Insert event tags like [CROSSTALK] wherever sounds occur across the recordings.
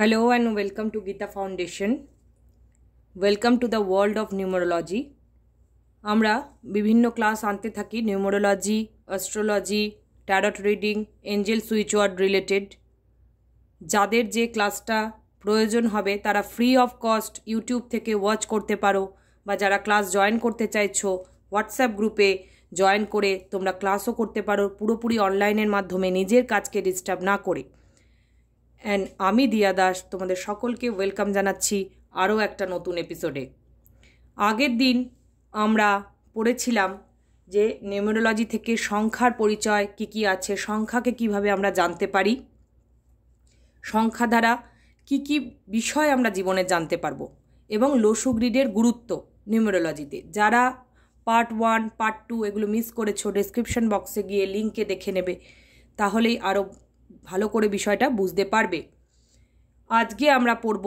Hello and welcome to Gita Foundation. Welcome to the world of numerology. আমরা বিভিন্ন class আনতে থাকি numerology astrology tarot reading angel switch word related যাদের যে ক্লাসটা প্রয়োজন হবে তারা ফ্রি অফ কস্ট ইউটিউব থেকে ওয়াচ করতে পারো বা যারা ক্লাস জয়েন করতে চাইছো হোয়াটসঅ্যাপ গ্রুপে জয়েন করে তোমরা ক্লাসও করতে পারো পুরোপুরি অনলাইনের মাধ্যমে নিজের কাজকে ডিস্টার্ব না করে অ্যান্ড আমি দিয়া দাস তোমাদের সকলকে ওয়েলকাম জানাচ্ছি আরও একটা নতুন এপিসোডে আগের দিন আমরা পড়েছিলাম যে নিউমেরোলজি থেকে সংখ্যার পরিচয় কি কি আছে সংখ্যাকে কিভাবে আমরা জানতে পারি সংখ্যা দ্বারা কি কি বিষয় আমরা জীবনে জানতে পারবো এবং লসু গ্রিডের গুরুত্ব নিউমেরোলজিতে যারা পার্ট ওয়ান পার্ট টু এগুলো মিস করেছো ডেসক্রিপশন বক্সে গিয়ে লিঙ্কে দেখে নেবে তাহলেই আরও ভালো করে বিষয়টা বুঝতে পারবে আজকে আমরা পড়ব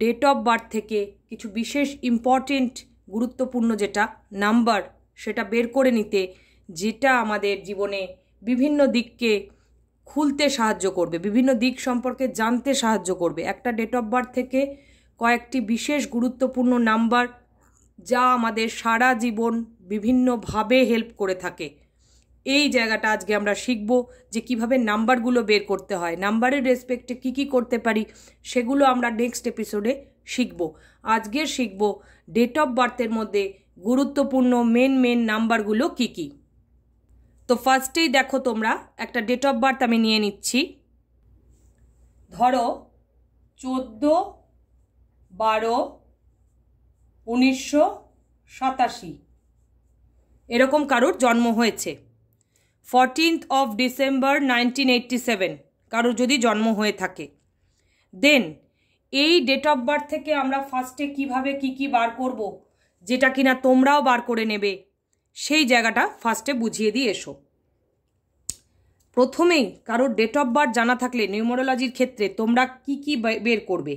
ডেট অফ বার্থ থেকে কিছু বিশেষ ইম্পর্টেন্ট গুরুত্বপূর্ণ যেটা নাম্বার সেটা বের করে নিতে যেটা আমাদের জীবনে বিভিন্ন দিককে খুলতে সাহায্য করবে বিভিন্ন দিক সম্পর্কে জানতে সাহায্য করবে একটা ডেট অফ বার্থ থেকে কয়েকটি বিশেষ গুরুত্বপূর্ণ নাম্বার যা আমাদের সারা জীবন বিভিন্নভাবে হেল্প করে থাকে এই জায়গাটা আজকে আমরা শিখব যে কিভাবে নাম্বারগুলো বের করতে হয় নাম্বারের রেসপেক্টে কি কি করতে পারি সেগুলো আমরা নেক্সট এপিসোডে শিখব আজকে শিখব ডেট অফ বার্থের মধ্যে গুরুত্বপূর্ণ মেন মেন নাম্বারগুলো কি কি তো ফার্স্টেই দেখো তোমরা একটা ডেট অফ বার্থ আমি নিয়ে নিচ্ছি ধরো চোদ্দ বারো উনিশশো সাতাশি এরকম কারোর জন্ম হয়েছে fourteenth of December nineteen eighty seven কারোর যদি জন্ম হয়ে থাকে দেন এই ডেট অফ বার্থ থেকে আমরা ফার্স্টে কিভাবে কি কি বার করব। যেটা কিনা তোমরাও বার করে নেবে সেই জায়গাটা ফার্স্টে বুঝিয়ে দিয়ে এসো প্রথমেই কারোর ডেট অফ বার্থ জানা থাকলে নিউমোরোলজির ক্ষেত্রে তোমরা কি কি বের করবে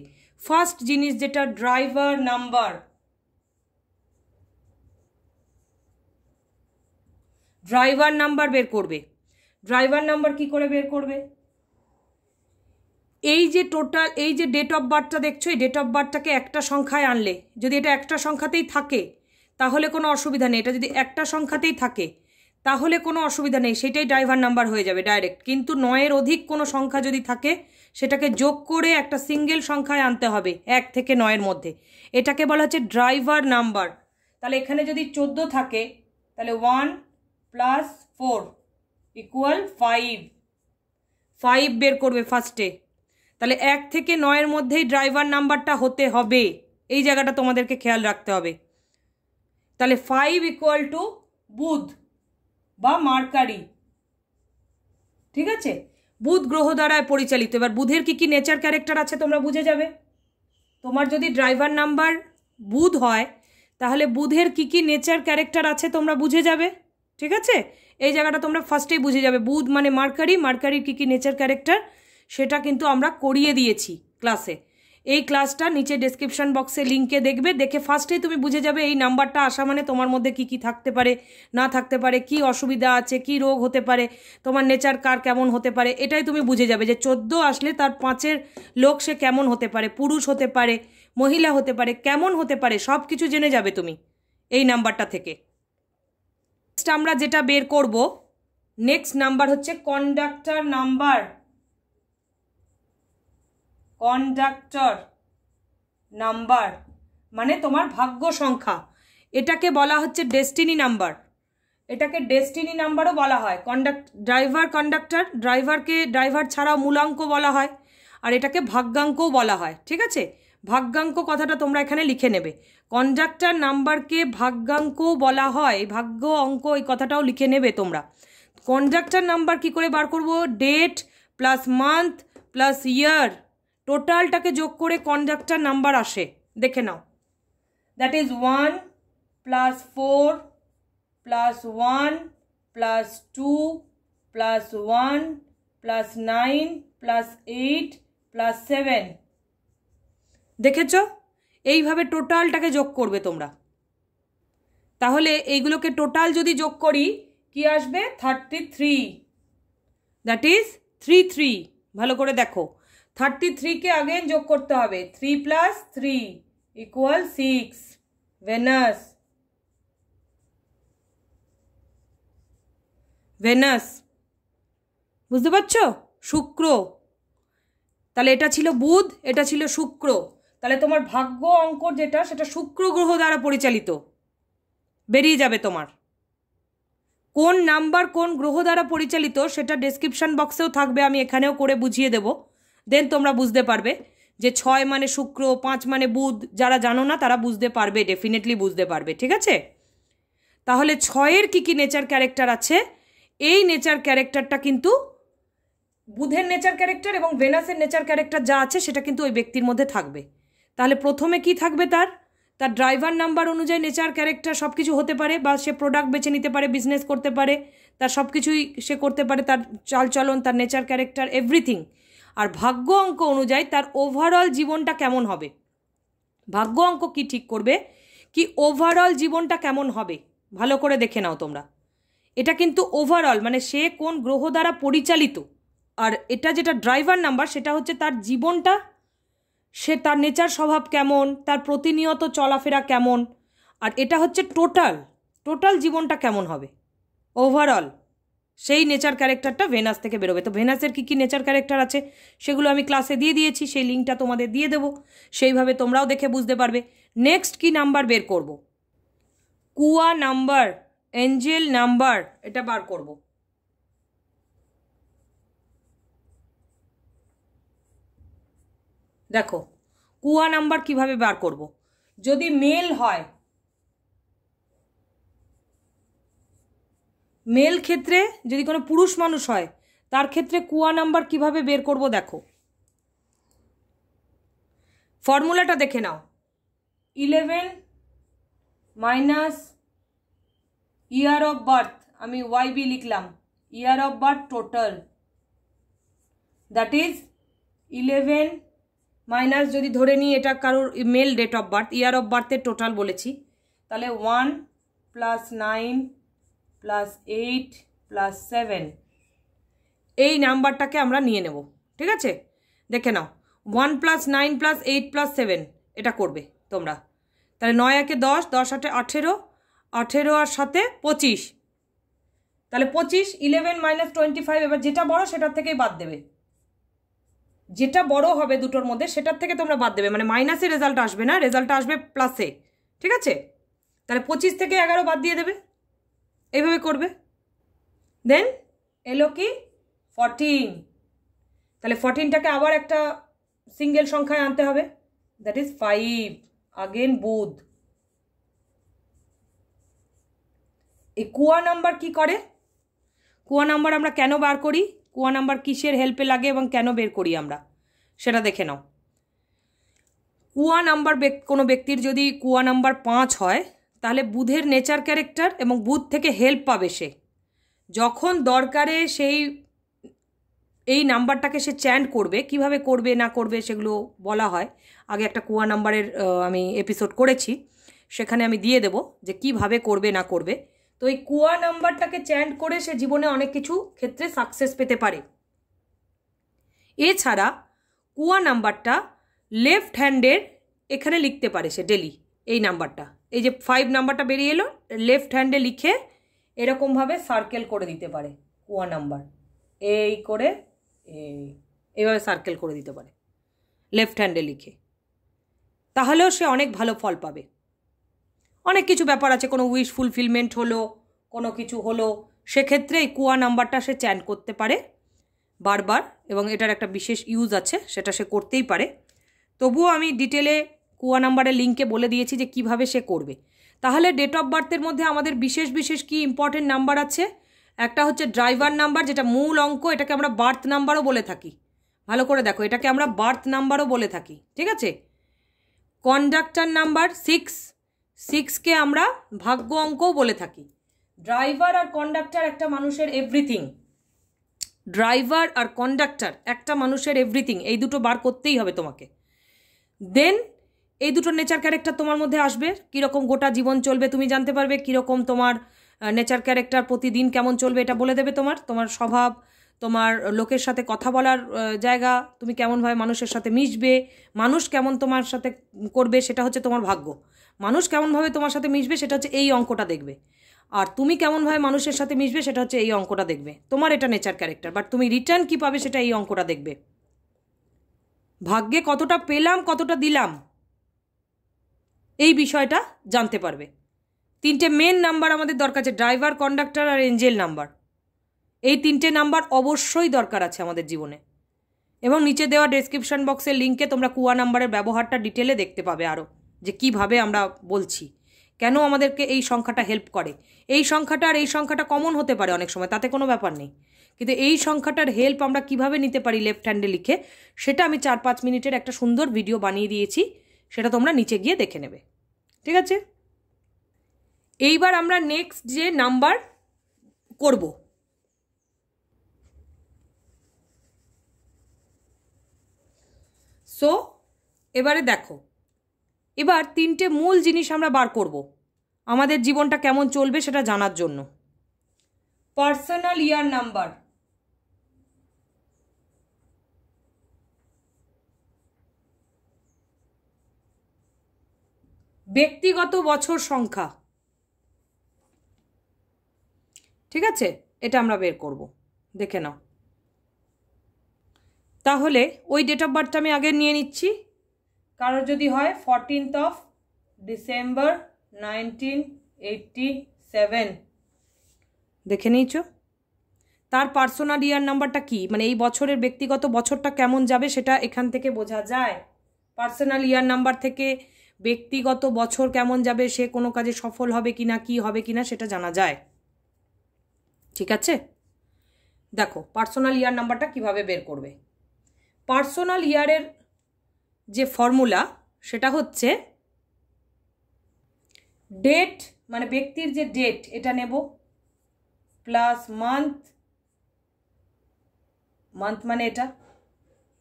ফার্স্ট জিনিস যেটা ড্রাইভার নাম্বার ড্রাইভার নাম্বার বের করবে ড্রাইভার নাম্বার কি করে বের করবে এই যে টোটাল এই যে ডেট অফ বার্থটা দেখছো এই ডেট অফ বার্থটাকে একটা সংখ্যায় আনলে যদি এটা একটা সংখ্যাতেই থাকে তাহলে কোনো অসুবিধা নেই এটা যদি একটা সংখ্যাতেই থাকে তাহলে কোনো অসুবিধা নেই সেটাই ড্রাইভার নাম্বার হয়ে যাবে ডাইরেক্ট কিন্তু নয়ের অধিক কোনো সংখ্যা যদি থাকে সেটাকে যোগ করে একটা সিঙ্গেল সংখ্যায় আনতে হবে এক থেকে নয়ের মধ্যে এটাকে বলা হচ্ছে ড্রাইভার নাম্বার তাহলে এখানে যদি চোদ্দো থাকে তাহলে one plus four equal five five বের করবে ফার্স্টে তাহলে এক থেকে নয়ের মধ্যেই ড্রাইভার নাম্বারটা হতে হবে এই জায়গাটা তোমাদেরকে খেয়াল রাখতে হবে তাহলে ফাইভ ইকুয়াল টু বুধ বা মার্কারি ঠিক আছে বুধ গ্রহ দ্বারায় পরিচালিত এবার বুধের কি কি নেচার ক্যারেক্টার আছে তোমরা বুঝে যাবে তোমার যদি ড্রাইভার নাম্বার বুধ হয় তাহলে বুধের কি কি নেচার ক্যারেক্টার আছে তোমরা বুঝে যাবে ঠিক আছে এই জায়গাটা তোমরা ফার্স্টেই বুঝে যাবে বুধ মানে মার্কারি মার্কারির কী কী নেচার ক্যারেক্টার সেটা কিন্তু আমরা করিয়ে দিয়েছি ক্লাসে এই ক্লাসটা নিচে ডেসক্রিপশন বক্সে লিঙ্কে দেখবে দেখে ফার্স্টেই তুমি বুঝে যাবে এই নাম্বারটা আসা মানে তোমার মধ্যে কি কি থাকতে পারে না থাকতে পারে কি অসুবিধা আছে কি রোগ হতে পারে তোমার নেচার কার কেমন হতে পারে এটাই তুমি বুঝে যাবে যে চোদ্দো আসলে তার পাঁচের লোক সে কেমন হতে পারে পুরুষ হতে পারে মহিলা হতে পারে কেমন হতে পারে সব কিছু জেনে যাবে তুমি এই নাম্বারটা থেকে নেক্সট আমরা যেটা বের করব নেক্সট নাম্বার হচ্ছে কন্ডাক্টর নাম্বার কন্ডাক্টর নাম্বার মানে তোমার ভাগ্য সংখ্যা এটাকে বলা হচ্ছে ডেস্টিনি নাম্বার এটাকে ডেস্টিনি নাম্বারও বলা হয় কন্ডাক্ট ড্রাইভার কন্ডাক্টর ড্রাইভারকে ড্রাইভার ছাড়াও মূলাঙ্ক বলা হয় আর এটাকে ভাগ্যাঙ্কও বলা হয় ঠিক আছে ভাগ্যাঙ্ক কথাটা তোমরা এখানে লিখে নেবে কন্ডাক্টার নাম্বারকে ভাগ্যাঙ্ক বলা হয় ভাগ্য অঙ্ক এই কথাটাও লিখে নেবে তোমরা কন্ডাক্টার নাম্বার কি করে বার করব date plus month plus year টোটালটাকে যোগ করে কন্ডাক্টার নাম্বার আসে দেখে নাও that is one plus four plus one plus two plus one plus nine plus eight plus seven দেখেছ এইভাবে টোটালটাকে যোগ করবে তোমরা তাহলে এইগুলোকে টোটাল যদি যোগ করি কি আসবে thirty three that is three three ভালো করে দেখো থার্টি থ্রিকে আগেন যোগ করতে হবে three plus three equal six Venus Venus বুঝতে পারছ শুক্র তাহলে এটা ছিল বুধ এটা ছিল শুক্র তাহলে তোমার ভাগ্য অঙ্ক যেটা সেটা শুক্র গ্রহ দ্বারা পরিচালিত বেরিয়ে যাবে তোমার কোন নাম্বার কোন গ্রহ দ্বারা পরিচালিত সেটা ডেসক্রিপশন বক্সেও থাকবে আমি এখানেও করে বুঝিয়ে দেব দেন তোমরা বুঝতে পারবে যে ছয় মানে শুক্র পাঁচ মানে বুধ যারা জানো না তারা বুঝতে পারবে ডেফিনেটলি বুঝতে পারবে ঠিক আছে তাহলে ছয়ের কী কী নেচার ক্যারেক্টার আছে এই নেচার ক্যারেক্টারটা কিন্তু বুধের নেচার ক্যারেক্টার এবং ভেনাসের নেচার ক্যারেক্টার যা আছে সেটা কিন্তু ওই ব্যক্তির মধ্যে থাকবে তাহলে প্রথমে কি থাকবে তার তার ড্রাইভার নাম্বার অনুযায়ী নেচার ক্যারেক্টার সব কিছু হতে পারে বা সে প্রোডাক্ট বেছে নিতে পারে বিজনেস করতে পারে তার সব কিছুই সে করতে পারে তার চালচলন তার নেচার ক্যারেক্টার এভরিথিং আর ভাগ্য অঙ্ক অনুযায়ী তার ওভারঅল জীবনটা কেমন হবে ভাগ্য অঙ্ক কি ঠিক করবে কি ওভারঅল জীবনটা কেমন হবে ভালো করে দেখে নাও তোমরা এটা কিন্তু ওভারঅল মানে সে কোন গ্রহ দ্বারা পরিচালিত আর এটা যেটা ড্রাইভার নাম্বার সেটা হচ্ছে তার জীবনটা সে তার নেচার স্বভাব কেমন তার প্রতিনিয়ত চলাফেরা কেমন আর এটা হচ্ছে টোটাল টোটাল জীবনটা কেমন হবে ওভারঅল সেই নেচার ক্যারেক্টারটা ভেনাস থেকে বেরোবে তো ভেনাসের কী কী নেচার ক্যারেক্টার আছে সেগুলো আমি ক্লাসে দিয়ে দিয়েছি সেই লিঙ্কটা তোমাদের দিয়ে দেবো সেইভাবে তোমরাও দেখে বুঝতে পারবে নেক্সট কি নাম্বার বের করব। কুয়া নাম্বার এঞ্জেল নাম্বার এটা বার করবো দেখো কুয়া নাম্বার কিভাবে বার করব। যদি মেল হয় মেল ক্ষেত্রে যদি কোনো পুরুষ মানুষ হয় তার ক্ষেত্রে কুয়া নাম্বার কিভাবে বের করব দেখো ফর্মুলাটা দেখে নাও eleven minus year of birth আমি ওয়াই বি লিখলাম year of birth total that is eleven minus যদি ধরে নিই এটা কারোর male date of birth year of বার্থের টোটাল বলেছি তাহলে one plus nine plus eight plus seven এই নাম্বারটাকে আমরা নিয়ে নেব ঠিক আছে দেখে নাও one plus nine plus eight plus seven এটা করবে তোমরা তাহলে নয় একে দশ দশ আটে আঠেরো আঠেরো আর সাথে পঁচিশ তাহলে পঁচিশ ইলেভেন মাইনাস টোয়েন্টি ফাইভ এবার যেটা বড় সেটার থেকেই বাদ দেবে যেটা বড় হবে দুটোর মধ্যে সেটার থেকে তোমরা বাদ দেবে মানে মাইনাসে রেজাল্ট আসবে না রেজাল্ট আসবে প্লাসে ঠিক আছে তাহলে পঁচিশ থেকে এগারো বাদ দিয়ে দেবে এইভাবে করবে দেন এলো কি ফর্টিন তাহলে ফর্টিনটাকে আবার একটা সিঙ্গেল সংখ্যায় আনতে হবে দ্যাট ইজ ফাইভ আগেন বুধ এই কুয়া নাম্বার কি করে কুয়া নাম্বার আমরা কেন বার করি কুয়া নাম্বার কিসের হেল্পে লাগে এবং কেন বের করি আমরা সেটা দেখে নাও কুয়া নাম্বার কোনো ব্যক্তির যদি কুয়া নাম্বার পাঁচ হয় তাহলে বুধের নেচার ক্যারেক্টার এবং বুধ থেকে হেল্প পাবে সে যখন দরকারে সেই এই নাম্বারটাকে সে চ্যান্ড করবে কিভাবে করবে না করবে সেগুলো বলা হয় আগে একটা কুয়া নাম্বারের আমি এপিসোড করেছি সেখানে আমি দিয়ে দেব যে কিভাবে করবে না করবে তো এই কুয়া নাম্বারটাকে চ্যান্ট করে সে জীবনে অনেক কিছু ক্ষেত্রে সাকসেস পেতে পারে এছাড়া কুয়া নাম্বারটা লেফট হ্যান্ডের এখানে লিখতে পারে সে ডেলি এই নাম্বারটা এই যে ফাইভ নাম্বারটা বেরিয়ে এলো লেফট হ্যান্ডে লিখে এরকমভাবে সার্কেল করে দিতে পারে কুয়া নাম্বার এই করে এইভাবে সার্কেল করে দিতে পারে লেফট হ্যান্ডে লিখে তাহলেও সে অনেক ভালো ফল পাবে অনেক কিছু ব্যাপার আছে কোনো উইশ ফুলফিলমেন্ট হলো কোনো কিছু হলো সেক্ষেত্রে এই কুয়া নাম্বারটা সে চ্যান করতে পারে বারবার এবং এটার একটা বিশেষ ইউজ আছে সেটা সে করতেই পারে তবুও আমি ডিটেলে কুয়া নাম্বারের লিঙ্কে বলে দিয়েছি যে কিভাবে সে করবে তাহলে ডেট অফ বার্থের মধ্যে আমাদের বিশেষ বিশেষ কি ইম্পর্টেন্ট নাম্বার আছে একটা হচ্ছে ড্রাইভার নাম্বার যেটা মূল অঙ্ক এটাকে আমরা বার্থ নাম্বারও বলে থাকি ভালো করে দেখো এটাকে আমরা বার্থ নাম্বারও বলে থাকি ঠিক আছে কন্ডাক্টার নাম্বার সিক্স সিক্সকে আমরা ভাগ্য অঙ্কও বলে থাকি ড্রাইভার আর কন্ডাক্টার একটা মানুষের এভরিথিং ড্রাইভার আর কন্ডাক্টার একটা মানুষের এভরিথিং এই দুটো বার করতেই হবে তোমাকে দেন এই দুটো নেচার ক্যারেক্টার তোমার মধ্যে আসবে কীরকম গোটা জীবন চলবে তুমি জানতে পারবে কীরকম তোমার নেচার ক্যারেক্টার প্রতিদিন কেমন চলবে এটা বলে দেবে তোমার তোমার স্বভাব তোমার লোকের সাথে কথা বলার জায়গা তুমি কেমনভাবে মানুষের সাথে মিশবে মানুষ কেমন তোমার সাথে করবে সেটা হচ্ছে তোমার ভাগ্য মানুষ কেমনভাবে তোমার সাথে মিশবে সেটা হচ্ছে এই অঙ্কটা দেখবে আর তুমি কেমনভাবে মানুষের সাথে মিশবে সেটা হচ্ছে এই অঙ্কটা দেখবে তোমার এটা নেচার ক্যারেক্টার বাট তুমি রিটার্ন কী পাবে সেটা এই অঙ্কটা দেখবে ভাগ্যে কতটা পেলাম কতটা দিলাম এই বিষয়টা জানতে পারবে তিনটে মেন নাম্বার আমাদের দরকার আছে ড্রাইভার কন্ডাক্টর আর এঞ্জেল নাম্বার এই তিনটে নাম্বার অবশ্যই দরকার আছে আমাদের জীবনে এবং নিচে দেওয়া ডেসক্রিপশন বক্সের লিঙ্কে তোমরা কুয়া নাম্বারের ব্যবহারটা ডিটেলে দেখতে পাবে আরও যে কিভাবে আমরা বলছি কেন আমাদেরকে এই সংখ্যাটা হেল্প করে এই সংখ্যাটা আর এই সংখ্যাটা কমন হতে পারে অনেক সময় তাতে কোনো ব্যাপার নেই কিন্তু এই সংখ্যাটার হেল্প আমরা কিভাবে নিতে পারি লেফট হ্যান্ডে লিখে সেটা আমি চার পাঁচ মিনিটের একটা সুন্দর ভিডিও বানিয়ে দিয়েছি সেটা তোমরা নিচে গিয়ে দেখে নেবে ঠিক আছে এইবার আমরা নেক্সট যে নাম্বার করব সো এবারে দেখো এবার তিনটে মূল জিনিস আমরা বার করব আমাদের জীবনটা কেমন চলবে সেটা জানার জন্য পার্সোনাল ইয়ার নাম্বার ব্যক্তিগত বছর সংখ্যা ঠিক আছে এটা আমরা বের করব দেখে নাও তাহলে ওই ডেট অফ বার্থটা আমি আগে নিয়ে নিচ্ছি কারো যদি হয় fourteenth of December nineteen seven দেখে নিয়েছ তার পার্সোনাল ইয়ার নাম্বারটা কি মানে এই বছরের ব্যক্তিগত বছরটা কেমন যাবে সেটা এখান থেকে বোঝা যায় পার্সোনাল ইয়ার নাম্বার থেকে ব্যক্তিগত বছর কেমন যাবে সে কোনো কাজে সফল হবে কি না কী হবে কি না সেটা জানা যায় ঠিক আছে দেখো পার্সোনাল ইয়ার নাম্বারটা কিভাবে বের করবে পার্সোনাল ইয়ারের যে ফর্মুলা সেটা হচ্ছে ডেট মানে ব্যক্তির যে ডেট এটা নেব প্লাস মান্থ মান্থ মানে এটা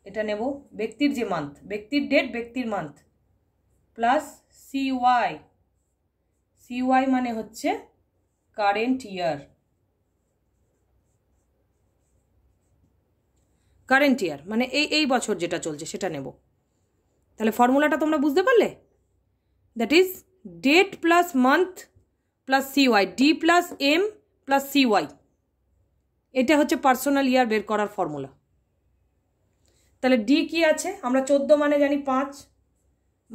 এটা নেব ব্যক্তির যে মান্থ ব্যক্তির ডেট ব্যক্তির মান্থ প্লাস সিওয়াই সিওয়াই মানে হচ্ছে কারেন্ট ইয়ার কারেন্ট ইয়ার মানে এই এই বছর যেটা চলছে সেটা নেব তাহলে ফর্মুলাটা তোমরা বুঝতে পারলে that is date plus month plus C Y D plus M plus C Y এটা হচ্ছে পার্সোনাল ইয়ার বের করার ফর্মুলা তাহলে ডি কি আছে আমরা চোদ্দ মানে জানি পাঁচ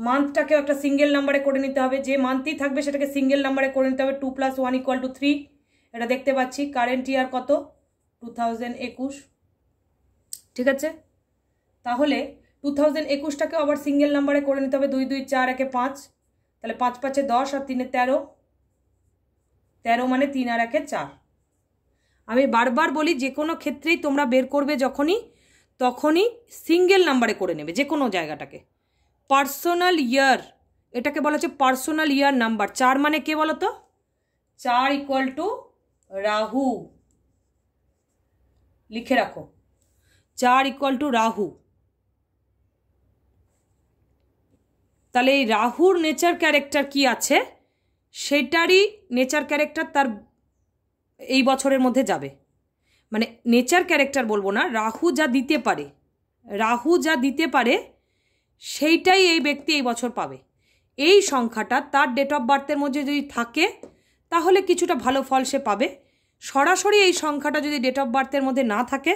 মান্থটাকেও একটা সিঙ্গেল নাম্বারে করে নিতে হবে যে মান্থই থাকবে সেটাকে সিঙ্গেল নাম্বারে করে নিতে হবে two plus one equal to three এটা দেখতে পাচ্ছি কারেন্ট ইয়ার কত টু থাউজেন্ড একুশ ঠিক আছে তাহলে টু থাউজেন্ড একুশটাকে আবার সিঙ্গেল নাম্বারে করে নিতে হবে দুই দুই চার একে পাঁচ তাহলে পাঁচ পাঁচে দশ আর তিনে তেরো তেরো মানে তিন আর একে চার আমি বারবার বলি যে কোনো ক্ষেত্রেই তোমরা বের করবে যখনই তখনই সিঙ্গেল নাম্বারে করে নেবে যে কোনো জায়গাটাকে পার্সোনাল ইয়ার এটাকে বলা হচ্ছে পার্সোনাল ইয়ার নাম্বার চার মানে কে বলো তো চার ইকুয়াল টু রাহু লিখে রাখো চার ইকুয়াল টু রাহু তাহলে এই রাহুর নেচার ক্যারেক্টার কি আছে সেটারই নেচার ক্যারেক্টার তার এই বছরের মধ্যে যাবে মানে নেচার ক্যারেক্টার বলবো না রাহু যা দিতে পারে রাহু যা দিতে পারে সেইটাই এই ব্যক্তি এই বছর পাবে এই সংখ্যাটা তার ডেট অফ বার্থের মধ্যে যদি থাকে তাহলে কিছুটা ভালো ফল সে পাবে সরাসরি এই সংখ্যাটা যদি ডেট অফ বার্থের মধ্যে না থাকে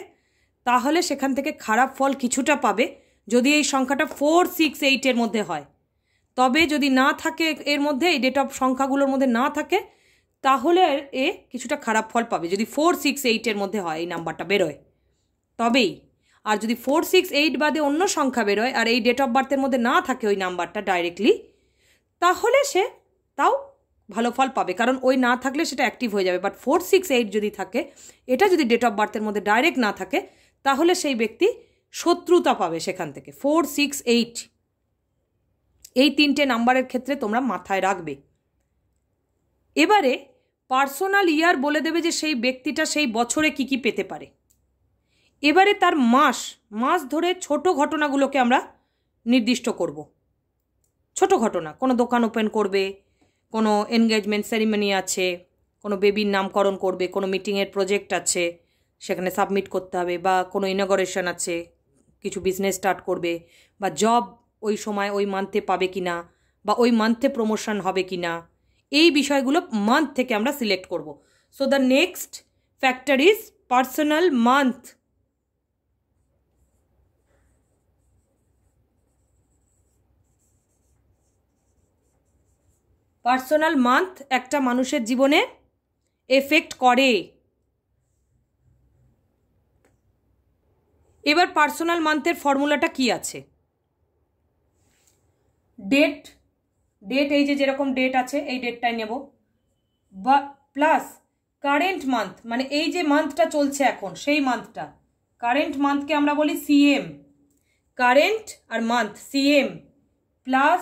তাহলে সেখান থেকে খারাপ ফল কিছুটা পাবে যদি এই সংখ্যাটা ফোর সিক্স এইটের মধ্যে হয় তবে যদি না থাকে এর মধ্যে এই ডেট অফ সংখ্যাগুলোর মধ্যে না থাকে তাহলে এ কিছুটা খারাপ ফল পাবে যদি ফোর সিক্স এইটের মধ্যে হয় এই নাম্বারটা বেরোয় তবেই আর যদি ফোর সিক্স এইট বাদে অন্য সংখ্যা বেরোয় আর এই ডেট অফ বার্থের মধ্যে না থাকে ওই নাম্বারটা ডাইরেক্টলি তাহলে সে তাও ভালো ফল পাবে কারণ ওই না থাকলে সেটা অ্যাক্টিভ হয়ে যাবে বাট ফোর সিক্স এইট যদি থাকে এটা যদি ডেট অফ বার্থের মধ্যে ডাইরেক্ট না থাকে তাহলে সেই ব্যক্তি শত্রুতা পাবে সেখান থেকে ফোর সিক্স এইট এই তিনটে নাম্বারের ক্ষেত্রে তোমরা মাথায় রাখবে এবারে পার্সোনাল ইয়ার বলে দেবে যে সেই ব্যক্তিটা সেই বছরে কি কি পেতে পারে এবারে তার মাস মাস ধরে ছোট ঘটনাগুলোকে আমরা নির্দিষ্ট করব। ছোট ঘটনা কোনো দোকান ওপেন করবে কোনো এনগেজমেন্ট সেরিমনি আছে কোনো বেবির নামকরণ করবে কোনো মিটিংয়ের প্রজেক্ট আছে সেখানে সাবমিট করতে হবে বা কোনো ইনগরেশন আছে কিছু বিজনেস স্টার্ট করবে বা জব ওই সময় ওই মান্থে পাবে কি না বা ওই মান্থে প্রমোশন হবে কি না এই বিষয়গুলো মান্থ থেকে আমরা সিলেক্ট করব so the next factor is personal month personal month একটা মানুষের জীবনে এফেক্ট করে এবার পার্সোনাল মান্থের ফর্মুলাটা কি আছে ডেট ডেট এই যে যেরকম ডেট আছে এই ডেটটাই নেব বা প্লাস কারেন্ট মান্থ মানে এই যে মান্থটা চলছে এখন সেই মান্থটা কারেন্ট মান্থকে আমরা বলি সিএম কারেন্ট আর মান্থ সিএম প্লাস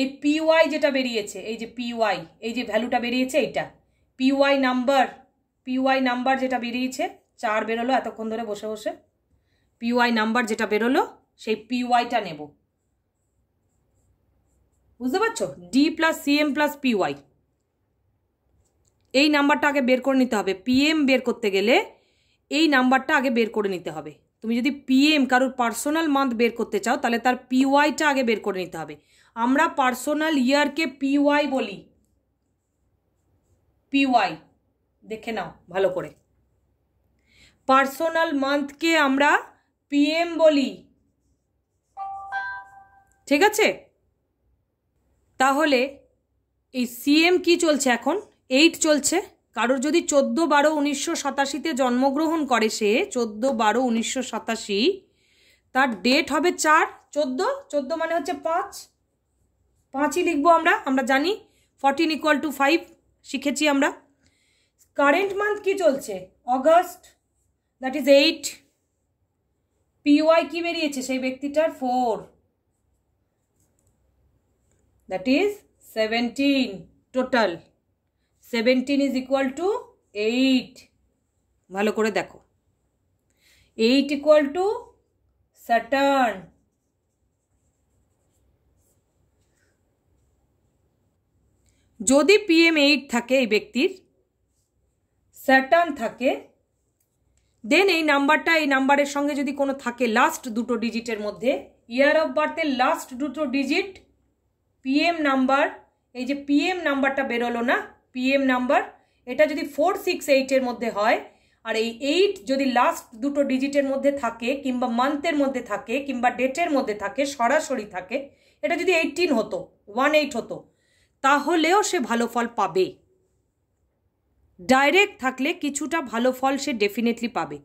এই পিওয়াই যেটা বেরিয়েছে এই যে পিওয়াই এই যে ভ্যালুটা বেরিয়েছে এইটা পিওয়াই নাম্বার পিওয়াই নাম্বার যেটা বেরিয়েছে চার বেরোলো এতক্ষণ ধরে বসে বসে পিওয়াই নাম্বার যেটা বেরোলো সেই পিওয়াইটা নেব বুঝতে পারছো D plus C M plus P Y এই নাম্বারটা আগে বের করে নিতে হবে পিএম বের করতে গেলে এই নাম্বারটা আগে বের করে নিতে হবে তুমি যদি পিএম কারোর পার্সোনাল মান্থ বের করতে চাও তাহলে তার পিওয়াইটা আগে বের করে নিতে হবে আমরা পার্সোনাল ইয়ারকে পিওয়াই বলি পিওয়াই দেখে নাও ভালো করে পার্সোনাল মান্থকে আমরা পিএম বলি ঠিক আছে তাহলে এই সিএম কি চলছে এখন এইট চলছে কারোর যদি চোদ্দো বারো উনিশশো সাতাশিতে জন্মগ্রহণ করে সে চোদ্দো বারো উনিশশো সাতাশি তার ডেট হবে চার চোদ্দো চোদ্দো মানে হচ্ছে পাঁচ পাঁচই লিখবো আমরা আমরা জানি ফর্টিন ইকুয়াল টু ফাইভ শিখেছি আমরা কারেন্ট মান্থ কি চলছে August that is eight P Y কি বেরিয়েছে সেই ব্যক্তিটার four that is 17 total 17 is equal to 8 ভালো করে দেখো 8 equal to Saturn যদি পিএম এইট থাকে এই ব্যক্তির স্যাটার্ন থাকে দেন এই নাম্বারটা এই নাম্বারের সঙ্গে যদি কোনো থাকে লাস্ট দুটো ডিজিটের মধ্যে ইয়ার অফ বার্থের লাস্ট দুটো ডিজিট পিএম নাম্বার এই যে পিএম নাম্বারটা বেরোলো না পিএম নাম্বার এটা যদি ফোর সিক্স এইটের মধ্যে হয় আর এই এইট যদি লাস্ট দুটো ডিজিটের মধ্যে থাকে কিংবা মান্থের মধ্যে থাকে কিংবা ডেটের মধ্যে থাকে সরাসরি থাকে এটা যদি এইটিন হতো ওয়ান এইট হতো তাহলেও সে ভালো ফল পাবে ডাইরেক্ট থাকলে কিছুটা ভালো ফল সে ডেফিনেটলি পাবে